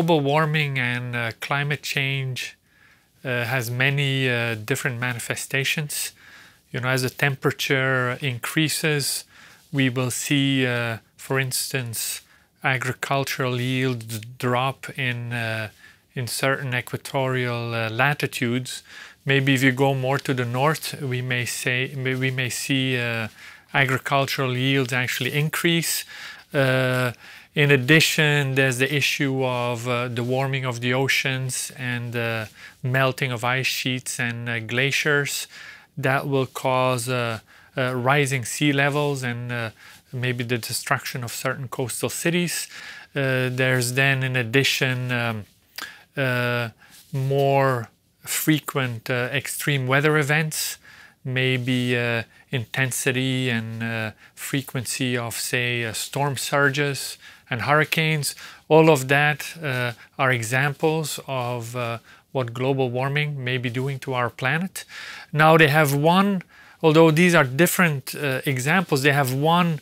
global warming and uh, climate change uh, has many uh, different manifestations. You know, as the temperature increases, we will see, uh, for instance, agricultural yields drop in uh, in certain equatorial uh, latitudes. Maybe if you go more to the north, we may say we may see agricultural yields actually increase uh, in addition, there's the issue of uh, the warming of the oceans and the uh, melting of ice sheets and glaciers. That will cause rising sea levels and maybe the destruction of certain coastal cities. Uh, there's then, in addition, um, uh, more frequent uh, extreme weather events maybe uh, intensity and uh, frequency of, say, uh, storm surges and hurricanes. All of that uh, are examples of uh, what global warming may be doing to our planet. Now they have one, although these are different uh, examples, they have one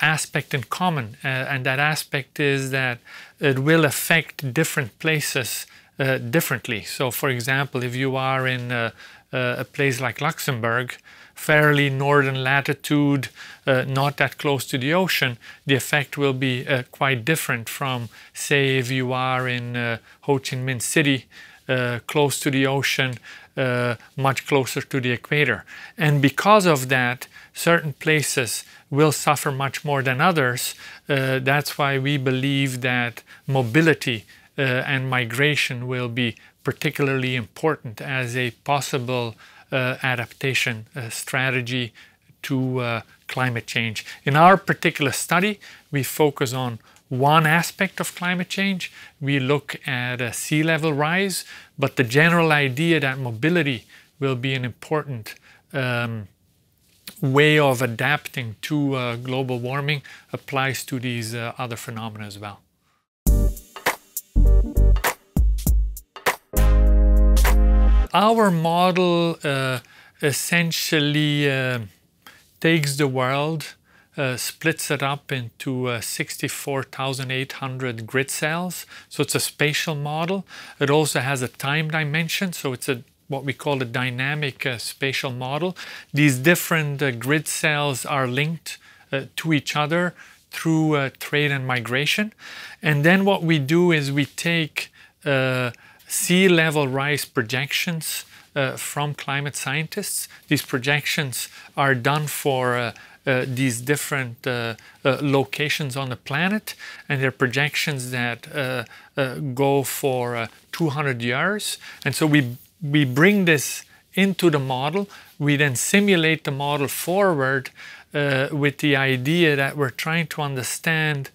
aspect in common, and that aspect is that it will affect different places uh, differently. So, for example, if you are in uh, uh, a place like Luxembourg, fairly northern latitude, uh, not that close to the ocean, the effect will be uh, quite different from, say, if you are in uh, Ho Chi Minh City, uh, close to the ocean, uh, much closer to the equator. And because of that, certain places will suffer much more than others. that's why we believe that mobility and migration will be particularly important as a possible uh, adaptation uh, strategy to uh, climate change. In our particular study, we focus on one aspect of climate change. We look at sea level rise, but the general idea that mobility will be an important um, way of adapting to uh, global warming applies to these uh, other phenomena as well. our model uh, essentially uh, takes the world, uh, splits it up into uh, 64,800 grid cells. So it's a spatial model. It also has a time dimension, so it's a what we call a dynamic uh, spatial model. These different uh, grid cells are linked to each other through trade and migration. And then what we do is we take sea level rise projections uh, from climate scientists. These projections are done for uh, uh, these different uh, uh, locations on the planet, and they're projections that uh, go for 200 years. And so we we bring this into the model. We then simulate the model forward with the idea that we're trying to understand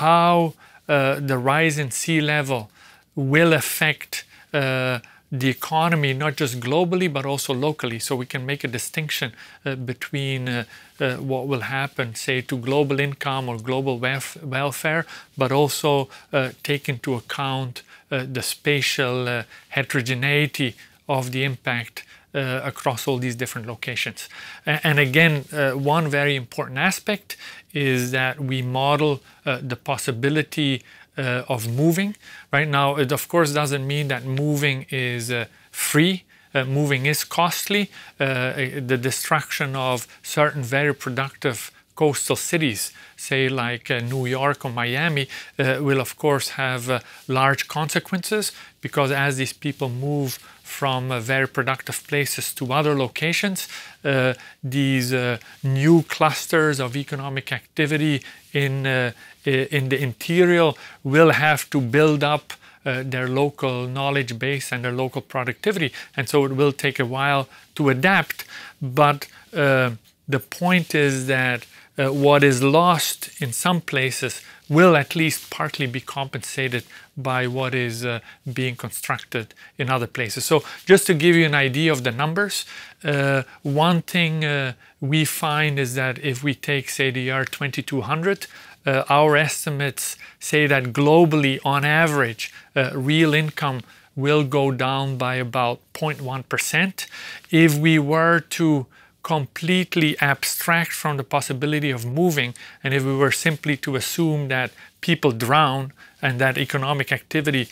how the rise in sea level will affect uh, the economy, not just globally, but also locally. So we can make a distinction uh, between uh, uh, what will happen, say, to global income or global welf welfare, but also uh, take into account uh, the spatial uh, heterogeneity of the impact uh, across all these different locations. And, and again, uh, one very important aspect is that we model uh, the possibility uh, of moving. Right now, it of course doesn't mean that moving is uh, free. Uh, moving is costly. Uh, the destruction of certain very productive coastal cities, say like uh, New York or Miami, uh, will of course have uh, large consequences because as these people move from uh, very productive places to other locations, uh, these uh, new clusters of economic activity in, in the interior will have to build up uh, their local knowledge base and their local productivity. And so it will take a while to adapt. But uh, the point is that uh, what is lost in some places will at least partly be compensated by what is uh, being constructed in other places. So just to give you an idea of the numbers, uh, one thing uh, we find is that if we take, say, the year 2200, uh, our estimates say that globally, on average, uh, real income will go down by about 0.1%. If we were to completely abstract from the possibility of moving, and if we were simply to assume that people drown and that economic activity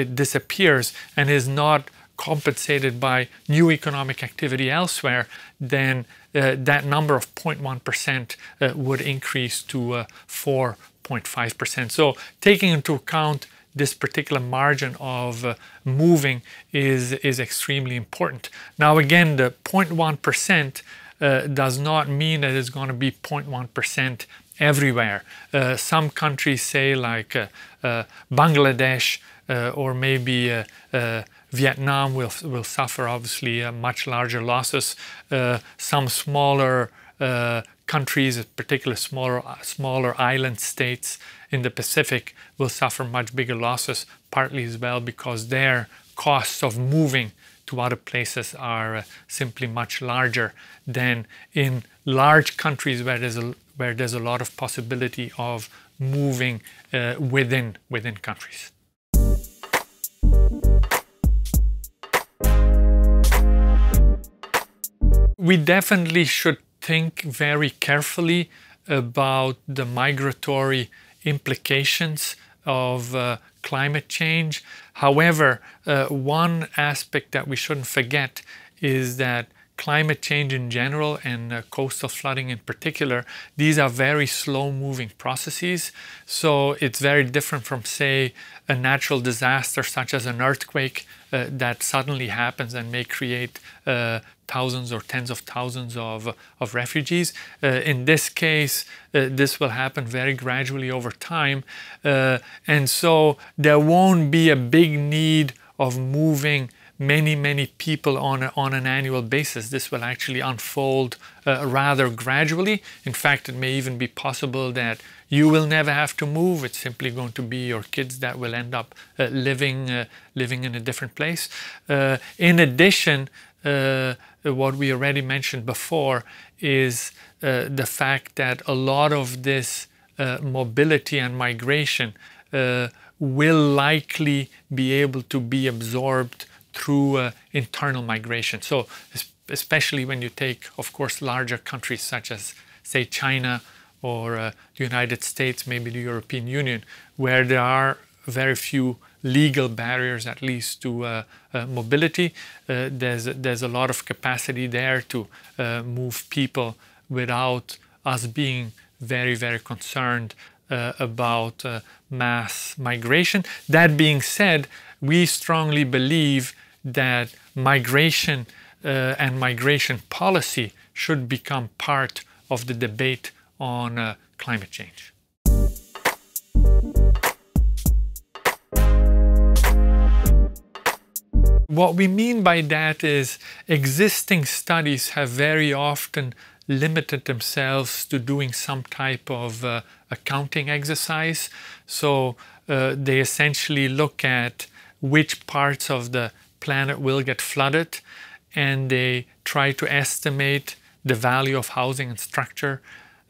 it disappears and is not compensated by new economic activity elsewhere, then uh, that number of 0.1% uh, would increase to uh, 4.5%. So taking into account this particular margin of uh, moving is, is extremely important. Now again, the 0.1% uh, does not mean that it's going to be 0.1% everywhere. Uh, some countries say like uh, uh, Bangladesh uh, or maybe Vietnam will, will suffer obviously much larger losses. some smaller uh, countries, particularly smaller, smaller island states in the Pacific, will suffer much bigger losses, partly as well because their costs of moving to other places are uh, simply much larger than in large countries where there's a, where there's a lot of possibility of moving uh, within within countries. We definitely should think very carefully about the migratory implications of uh, climate change. However, uh, one aspect that we shouldn't forget is that climate change in general and uh, coastal flooding in particular, these are very slow moving processes. So it's very different from, say, a natural disaster such as an earthquake uh, that suddenly happens and may create uh, thousands or tens of thousands of, of refugees. Uh, in this case, uh, this will happen very gradually over time. Uh, and so there won't be a big need of moving many, many people on, a, on an annual basis. This will actually unfold uh, rather gradually. In fact, it may even be possible that you will never have to move. It's simply going to be your kids that will end up uh, living, uh, living in a different place. in addition, uh, what we already mentioned before is uh, the fact that a lot of this uh, mobility and migration uh, will likely be able to be absorbed through uh, internal migration. So, especially when you take, of course, larger countries such as, say, China or uh, the United States, maybe the European Union, where there are very few legal barriers, at least to uh, uh, mobility. Uh, there's there's a lot of capacity there to uh, move people without us being very very concerned uh, about uh, mass migration. That being said, we strongly believe that migration and migration policy should become part of the debate on climate change. What we mean by that is existing studies have very often limited themselves to doing some type of uh, accounting exercise. So uh, they essentially look at which parts of the planet will get flooded and they try to estimate the value of housing and structure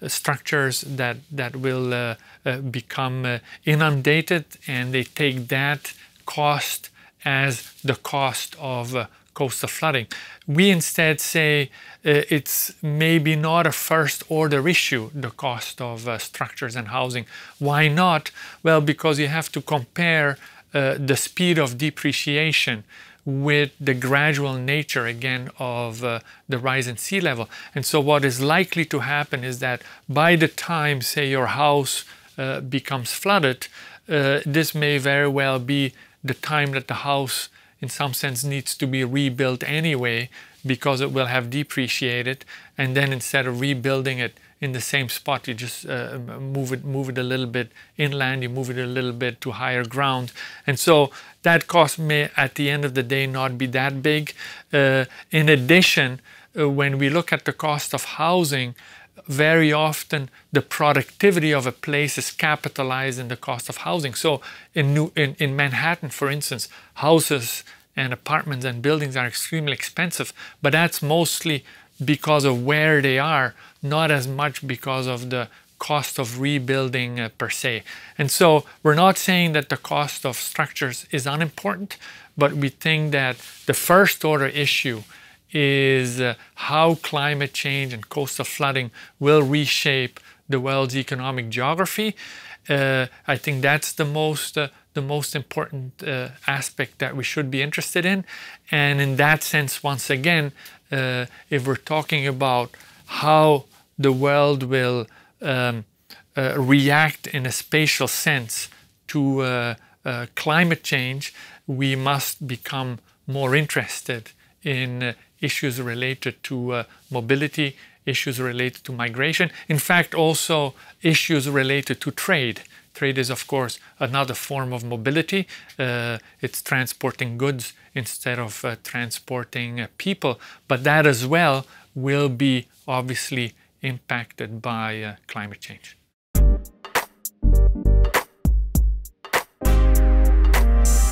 uh, structures that that will uh, uh, become uh, inundated and they take that cost as the cost of uh, coastal flooding. We instead say uh, it's maybe not a first order issue, the cost of uh, structures and housing. Why not? Well, because you have to compare uh, the speed of depreciation with the gradual nature again of uh, the rise in sea level. And so what is likely to happen is that by the time, say, your house uh, becomes flooded, uh, this may very well be the time that the house in some sense needs to be rebuilt anyway because it will have depreciated and then instead of rebuilding it in the same spot you just uh, move it move it a little bit inland you move it a little bit to higher ground and so that cost may at the end of the day not be that big uh, in addition uh, when we look at the cost of housing very often the productivity of a place is capitalized in the cost of housing. So in, New, in, in Manhattan, for instance, houses and apartments and buildings are extremely expensive, but that's mostly because of where they are, not as much because of the cost of rebuilding uh, per se. And so we're not saying that the cost of structures is unimportant, but we think that the first order issue is how climate change and coastal flooding will reshape the world's economic geography. Uh, I think that's the most uh, the most important uh, aspect that we should be interested in. And in that sense, once again, uh, if we're talking about how the world will um, uh, react in a spatial sense to uh, climate change, we must become more interested in issues related to uh, mobility, issues related to migration, in fact, also issues related to trade. Trade is, of course, another form of mobility. Uh, it's transporting goods instead of uh, transporting uh, people, but that as well will be obviously impacted by uh, climate change.